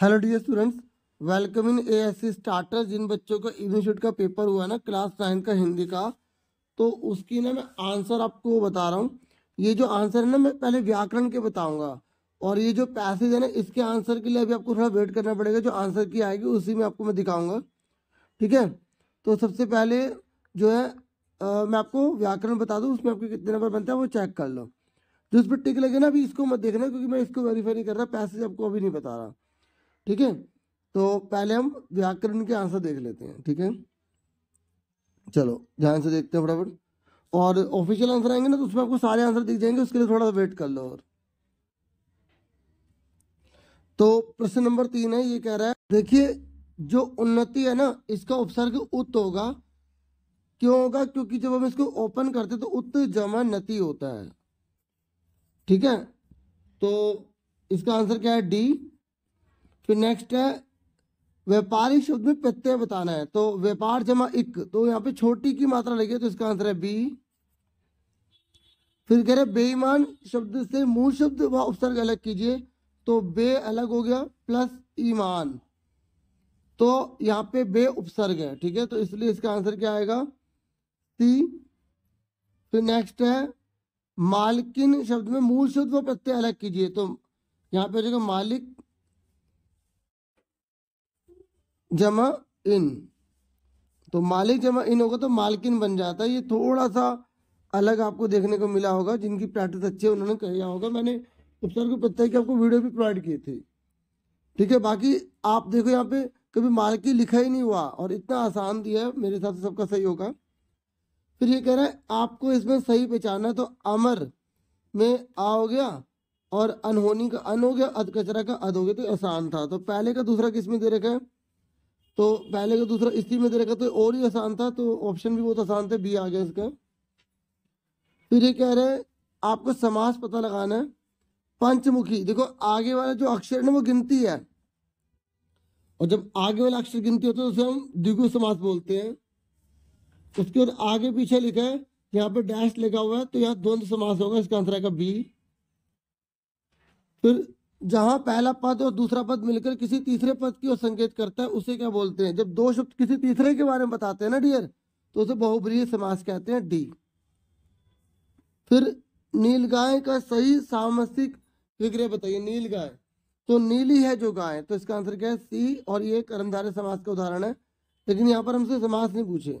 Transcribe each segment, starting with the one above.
hello dear students welcome in A S C starter जिन बच्चों का इंस्टीट्यूट का पेपर हुआ ना क्लास नाइन का हिंदी का तो उसकी ना मैं आंसर आपको बता रहा हूँ ये जो आंसर है ना मैं पहले व्याकरण के बताऊंगा और ये जो पैसेज है ना इसके आंसर के लिए अभी आपको थोड़ा वेट करना पड़ेगा जो आंसर की आएगी उसी में आपको मैं दिखाऊँगा ठीक है तो सबसे पहले जो है आ, मैं आपको व्याकरण बता दूँ उसमें आपके कितने नंबर बनता है वो चेक कर लो जिस पर टिक लगे ना अभी इसको मत देखना क्योंकि मैं इसको वेरीफाई नहीं कर रहा पैसेज आपको अभी नहीं बता रहा ठीक है तो पहले हम व्याकरण के आंसर देख लेते हैं ठीक है चलो ध्यान से देखते हैं फटाफट और ऑफिशियल आंसर आएंगे ना तो उसमें आपको सारे आंसर दिख जाएंगे उसके लिए थोड़ा सा वेट कर लो और तो प्रश्न नंबर तीन है ये कह रहा है देखिए जो उन्नति है ना इसका उपसर्ग उत्त होगा क्यों होगा क्योंकि जब हम इसको ओपन करते तो उत्त जमा नति होता है ठीक है तो इसका आंसर क्या है डी फिर नेक्स्ट है व्यापारिक शब्द में प्रत्यय बताना है तो व्यापार जमा इक तो यहाँ पे छोटी की मात्रा लगी है तो इसका आंसर है बी फिर कह रहे बेईमान शब्द से मूल शब्द व उपसर्ग अलग कीजिए तो बे अलग हो गया प्लस ईमान तो यहाँ पे बे उपसर्ग है ठीक है तो इसलिए इसका आंसर क्या आएगा सी फिर नेक्स्ट है मालकिन शब्द में मूल शब्द व प्रत्यय अलग कीजिए तो यहाँ पे हो जाएगा मालिक जमा इन तो मालिक जमा इन होगा तो मालकिन बन जाता है ये थोड़ा सा अलग आपको देखने को मिला होगा जिनकी प्रैक्टिस अच्छी है उन्होंने किया होगा मैंने उपसर्ग पता है की आपको वीडियो भी प्रोवाइड किए थे ठीक है बाकी आप देखो यहाँ पे कभी मालकी लिखा ही नहीं हुआ और इतना आसान दिया है मेरे हिसाब से सबका सही होगा फिर ये कह रहा है आपको इसमें सही पहचाना है तो अमर में आ हो गया और अनहोनी का अन हो गया अध कचरा का अध हो गया तो आसान था तो पहले का दूसरा किस में दे रखा है तो पहले तो का दूसरा स्त्री में दे रखा तो और ही आसान था तो ऑप्शन भी बहुत आसान थे बी आ गया इसका फिर ये कह रहे हैं आपको समास पता लगाना है पंचमुखी देखो आगे वाला जो अक्षर है ना वो गिनती है और जब आगे वाला अक्षर गिनती होता है तो उसे हम द्विगु समास बोलते हैं उसके और आगे पीछे लिखा है यहाँ पे डैश लिखा हुआ है तो यहाँ द्वंद्व समास होगा इसका आंसर आएगा बी फिर जहां पहला पद और दूसरा पद मिलकर किसी तीसरे पद की ओर संकेत करता है उसे क्या बोलते हैं जब दो शब्द किसी तीसरे के बारे में बताते हैं ना डियर तो उसे बहुब्रीय समास कहते हैं डी फिर नील गाय का सही सामसिक विग्रह बताइए नील गाय तो नीली है जो गाय तो इसका आंसर क्या है सी और ये कर्मधारय समास का उदाहरण है लेकिन यहाँ पर हमसे समास नहीं पूछे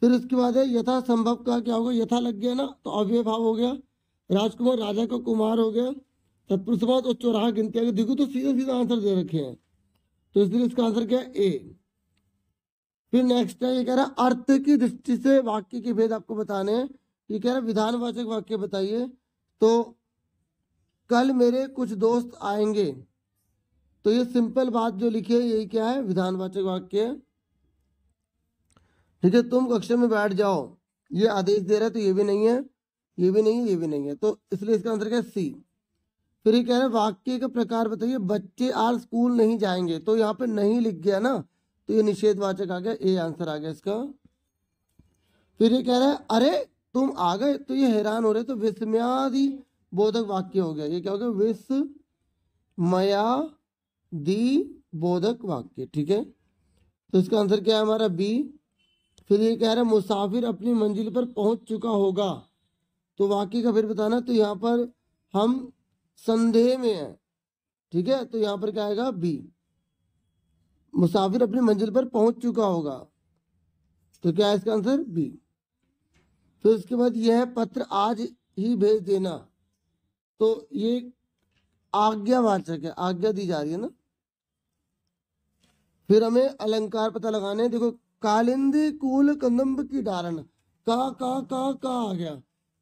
फिर उसके बाद है यथा संभव का क्या होगा यथा लग गया ना तो अव्य भाव हो गया राजकुमार राजा का कुमार हो गया तत्पुरुष समास और चौराहा गिनती आगे देखो तो सीधा सीधा आंसर दे रखे हैं तो इसलिए इसका आंसर क्या है ए फिर नेक्स्ट है ये कह रहा है अर्थ की दृष्टि से वाक्य के भेद आपको बताने ये कह रहा है विधानवाचक वाक्य बताइए तो कल मेरे कुछ दोस्त आएंगे तो ये सिंपल बात जो लिखी है यही क्या है विधानवाचक वाक्य ठीक है तुम कक्षा में बैठ जाओ ये आदेश दे रहा है तो ये भी नहीं है ये भी नहीं है ये भी नहीं है तो इसलिए इसका आंसर क्या है सी फिर ये कह रहे हैं वाक्य का प्रकार बताइए बच्चे आज स्कूल नहीं जाएंगे तो यहाँ पे नहीं लिख गया ना तो ये निषेधवाचक आ गया ए आंसर आ गया इसका फिर ये कह रहे हैं अरे तुम आ गए तो ये हैरान हो रहे तो विस्मयादि बोधक वाक्य हो गया ये क्या हो गया दी बोधक वाक्य ठीक है तो इसका आंसर क्या है हमारा बी फिर ये कह रहे हैं मुसाफिर अपनी मंजिल पर पहुंच चुका होगा तो वाक्य का फिर बताना तो यहाँ पर हम संदेह में है ठीक है तो यहां पर क्या आएगा बी मुसाफिर अपनी मंजिल पर पहुंच चुका होगा तो क्या है इसका आंसर बी फिर तो उसके बाद यह पत्र आज ही भेज देना तो ये आज्ञावाचक है आज्ञा दी जा रही है ना फिर हमें अलंकार पता लगाने देखो कालिंद कूल कदम्ब की डारण का का का का आ गया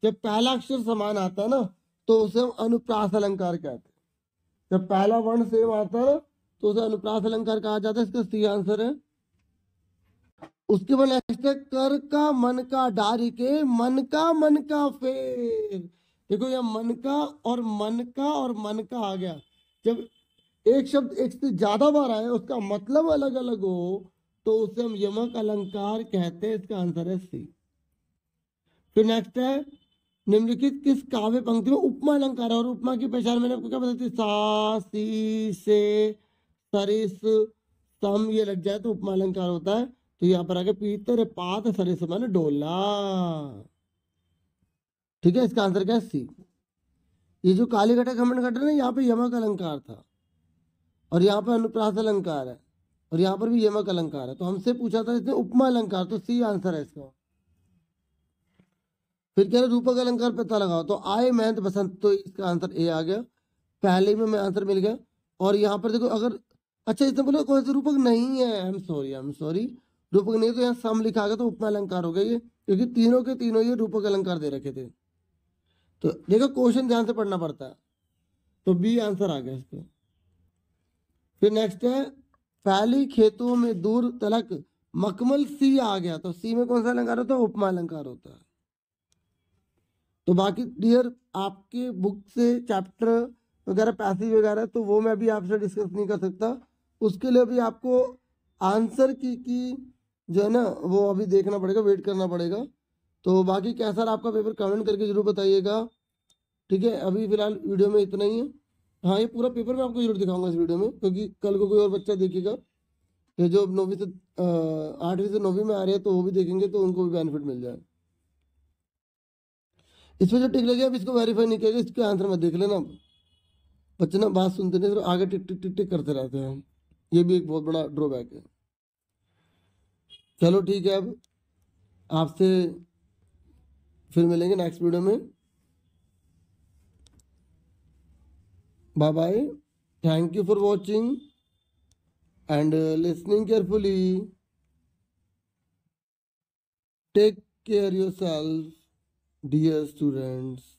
जब पहला अक्षर समान आता है ना तो उसे हम अनुप्रास अलंकार कहते हैं जब पहला वर्ण सेम आता है तो उसे अनुप्रास अलंकार कहा जाता है इसका सी आंसर है उसके बाद नेक्स्ट है कर का मन का डारी के मन का मन का फेर देखो यह मन का और मन का और मन का आ गया जब एक शब्द एक से ज्यादा बार आए उसका मतलब अलग अलग हो तो उसे हम यमक अलंकार कहते हैं इसका आंसर है सी फिर नेक्स्ट है निम्नलिखित किस काव्य पंक्ति में उपमा अलंकार और उपमा की पहचान मैंने आपको क्या बताती सा सी से सरिस सम ये लग जाए तो उपमा अलंकार होता है तो यहाँ पर आगे पीतर पात सरिस माने डोला ठीक है इसका आंसर क्या है सी ये जो काली घटक खंड घटक ना यहाँ पे यमक अलंकार था और यहाँ पर अनुप्रास अलंकार है और यहाँ पर भी यमक अलंकार है तो हमसे पूछा था इसने उपमा अलंकार तो सी आंसर है इसका फिर कह रहे रूपक अलंकार पता लगाओ तो आए महंत बसंत तो इसका आंसर ए आ गया पहले में मैं आंसर मिल गया और यहाँ पर देखो अगर अच्छा इसने बोला कौन सा रूपक नहीं है I am sorry I am sorry रूपक नहीं तो यहाँ सम लिखा गया तो उपमा अलंकार हो गया ये क्योंकि तीनों के तीनों ये रूपक अलंकार दे रखे थे तो देखो क्वेश्चन ध्यान से पढ़ना पड़ता है तो बी आंसर आ गया इसका फिर नेक्स्ट है पहली खेतों में दूर तलक मकमल सी आ गया तो सी में कौन सा अलंकार होता है उपमा अलंकार होता है तो बाकी डियर आपके बुक से चैप्टर वगैरह पैसेज वगैरह तो वो मैं भी आपसे डिस्कस नहीं कर सकता उसके लिए भी आपको आंसर की की जो है ना वो अभी देखना पड़ेगा वेट करना पड़ेगा तो बाकी कैसा रहा आपका पेपर कमेंट करके ज़रूर बताइएगा ठीक है अभी फ़िलहाल वीडियो में इतना ही है हाँ ये पूरा पेपर मैं आपको जरूर दिखाऊंगा इस वीडियो में क्योंकि कल को कोई और बच्चा देखेगा ये जो नौवीं से आठवीं से नौवीं में आ रहे हैं तो वो भी देखेंगे तो उनको भी बेनिफिट मिल जाए इसमें जो टिक लगे अब इसको वेरीफाई नहीं किया इसके आंसर में देख लेना बच्चे ना बात सुनते नहीं फिर आगे टिक टिक टिक टिक करते रहते हैं ये भी एक बहुत बड़ा ड्रॉबैक है चलो ठीक है अब आपसे फिर मिलेंगे नेक्स्ट वीडियो में bye bye thank you for watching and listening carefully take care yourself Dear students,